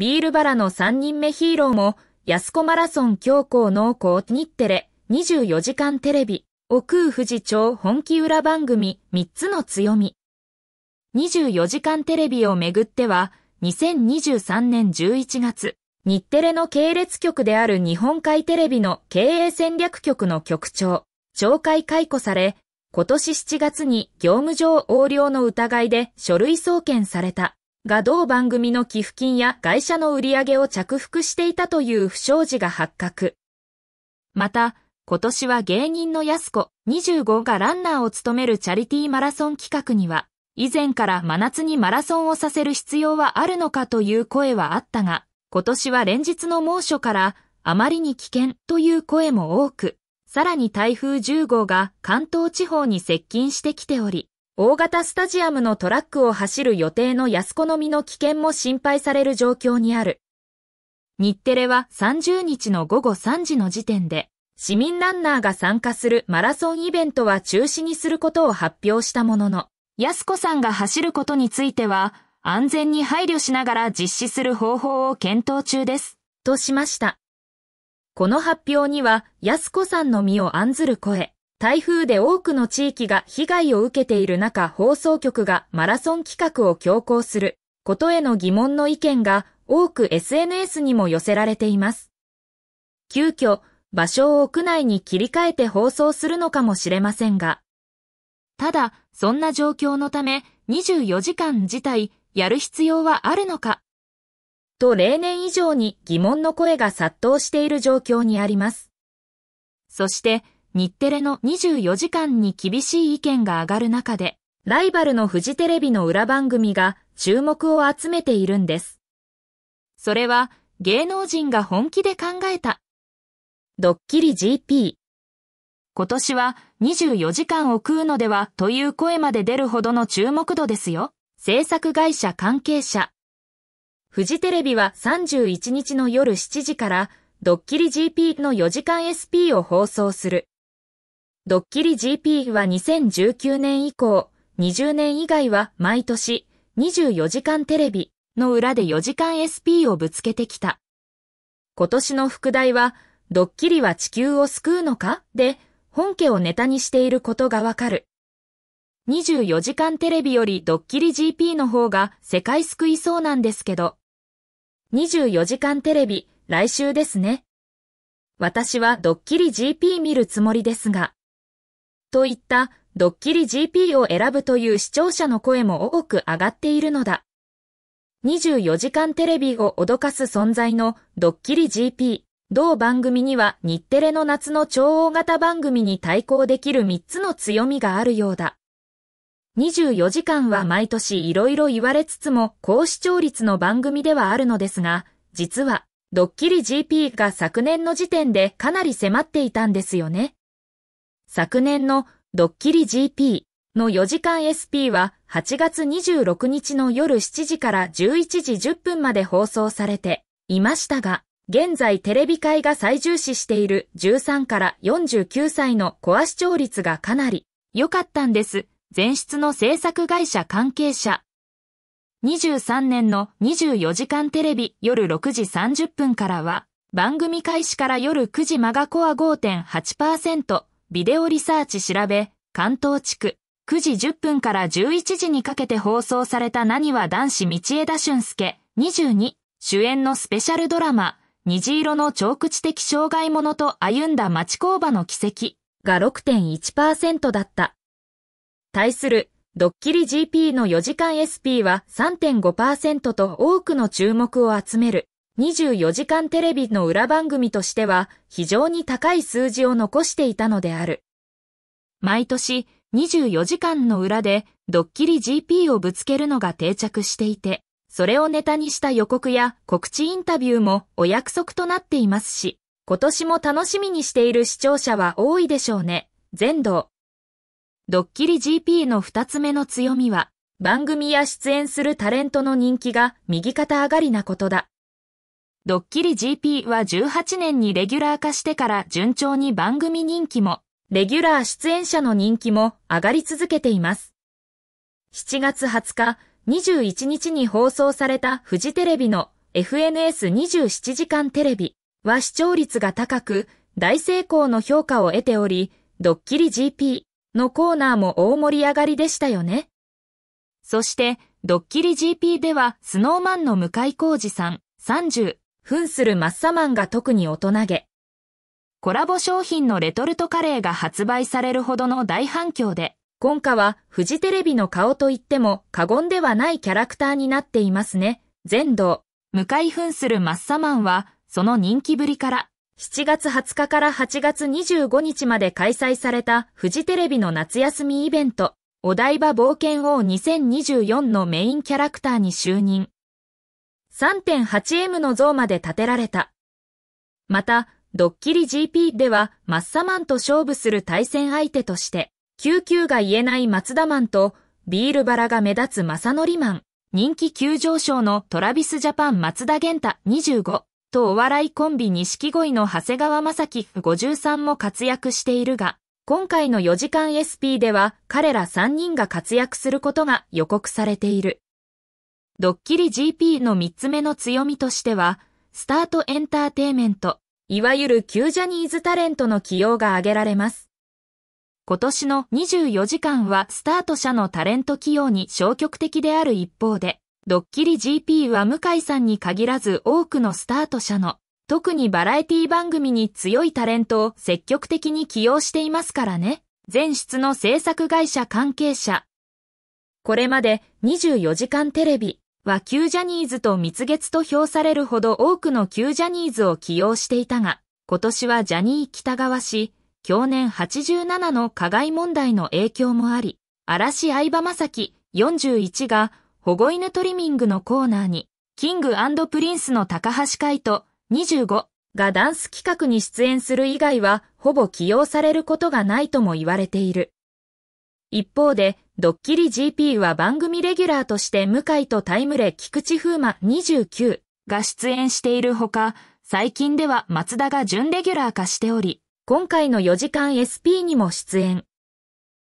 ビールバラの3人目ヒーローも、安子マラソン強行濃厚日テレ24時間テレビ、奥富士町本気裏番組3つの強み。24時間テレビをめぐっては、2023年11月、日テレの系列局である日本海テレビの経営戦略局の局長、懲戒解雇され、今年7月に業務上横領の疑いで書類送検された。が同番組の寄付金や会社の売り上げを着服していたという不祥事が発覚。また、今年は芸人の安子25がランナーを務めるチャリティーマラソン企画には、以前から真夏にマラソンをさせる必要はあるのかという声はあったが、今年は連日の猛暑からあまりに危険という声も多く、さらに台風10号が関東地方に接近してきており、大型スタジアムのトラックを走る予定の安子の身の危険も心配される状況にある。日テレは30日の午後3時の時点で、市民ランナーが参加するマラソンイベントは中止にすることを発表したものの、安子さんが走ることについては、安全に配慮しながら実施する方法を検討中です、としました。この発表には、安子さんの身を案ずる声、台風で多くの地域が被害を受けている中、放送局がマラソン企画を強行することへの疑問の意見が多く SNS にも寄せられています。急遽、場所を屋内に切り替えて放送するのかもしれませんが。ただ、そんな状況のため、24時間自体、やる必要はあるのかと例年以上に疑問の声が殺到している状況にあります。そして、日テレの24時間に厳しい意見が上がる中で、ライバルのフジテレビの裏番組が注目を集めているんです。それは芸能人が本気で考えた。ドッキリ GP。今年は24時間を食うのではという声まで出るほどの注目度ですよ。制作会社関係者。フジテレビは31日の夜7時からドッキリ GP の4時間 SP を放送する。ドッキリ GP は2019年以降、20年以外は毎年24時間テレビの裏で4時間 SP をぶつけてきた。今年の副題は、ドッキリは地球を救うのかで、本家をネタにしていることがわかる。24時間テレビよりドッキリ GP の方が世界救いそうなんですけど。24時間テレビ、来週ですね。私はドッキリ GP 見るつもりですが。といったドッキリ GP を選ぶという視聴者の声も多く上がっているのだ。24時間テレビを脅かす存在のドッキリ GP。同番組には日テレの夏の超大型番組に対抗できる3つの強みがあるようだ。24時間は毎年いろいろ言われつつも高視聴率の番組ではあるのですが、実はドッキリ GP が昨年の時点でかなり迫っていたんですよね。昨年のドッキリ GP の4時間 SP は8月26日の夜7時から11時10分まで放送されていましたが、現在テレビ界が最重視している13から49歳のコア視聴率がかなり良かったんです。前出の制作会社関係者。23年の24時間テレビ夜6時30分からは、番組開始から夜9時マがコア5.8%、ビデオリサーチ調べ、関東地区、9時10分から11時にかけて放送された何は男子道枝俊介、22、主演のスペシャルドラマ、虹色の長口的障害者と歩んだ町工場の奇跡が6.1%だった。対する、ドッキリ GP の4時間 SP は3.5%と多くの注目を集める。24時間テレビの裏番組としては非常に高い数字を残していたのである。毎年24時間の裏でドッキリ GP をぶつけるのが定着していて、それをネタにした予告や告知インタビューもお約束となっていますし、今年も楽しみにしている視聴者は多いでしょうね。全道。ドッキリ GP の二つ目の強みは、番組や出演するタレントの人気が右肩上がりなことだ。ドッキリ GP は18年にレギュラー化してから順調に番組人気も、レギュラー出演者の人気も上がり続けています。7月20日、21日に放送されたフジテレビの FNS27 時間テレビは視聴率が高く、大成功の評価を得ており、ドッキリ GP のコーナーも大盛り上がりでしたよね。そして、ドッキリ GP では、スノーマンの向井浩二さん、30、扮するマッサマンが特に大人げ。コラボ商品のレトルトカレーが発売されるほどの大反響で、今夏はフジテレビの顔といっても過言ではないキャラクターになっていますね。全道、向かい扮するマッサマンは、その人気ぶりから、7月20日から8月25日まで開催されたフジテレビの夏休みイベント、お台場冒険王2024のメインキャラクターに就任。3.8M の像まで建てられた。また、ドッキリ GP ではマッサマンと勝負する対戦相手として、救急が言えない松田マンと、ビールバラが目立つ正則マン、人気急上昇のトラビスジャパン松田玄太25とお笑いコンビ錦鯉の長谷川正樹53も活躍しているが、今回の4時間 SP では彼ら3人が活躍することが予告されている。ドッキリ GP の3つ目の強みとしては、スタートエンターテイメント、いわゆる旧ジャニーズタレントの起用が挙げられます。今年の24時間はスタート社のタレント起用に消極的である一方で、ドッキリ GP は向井さんに限らず多くのスタート社の、特にバラエティ番組に強いタレントを積極的に起用していますからね。全室の制作会社関係者。これまで24時間テレビ、は旧ジャニーズと蜜月と評されるほど多くの旧ジャニーズを起用していたが、今年はジャニー北川氏、去年87の加害問題の影響もあり、嵐相葉正樹41が保護犬トリミングのコーナーに、キングプリンスの高橋海人25がダンス企画に出演する以外はほぼ起用されることがないとも言われている。一方で、ドッキリ GP は番組レギュラーとして向井とタイムレ菊池風磨29が出演しているほか、最近では松田が準レギュラー化しており、今回の4時間 SP にも出演。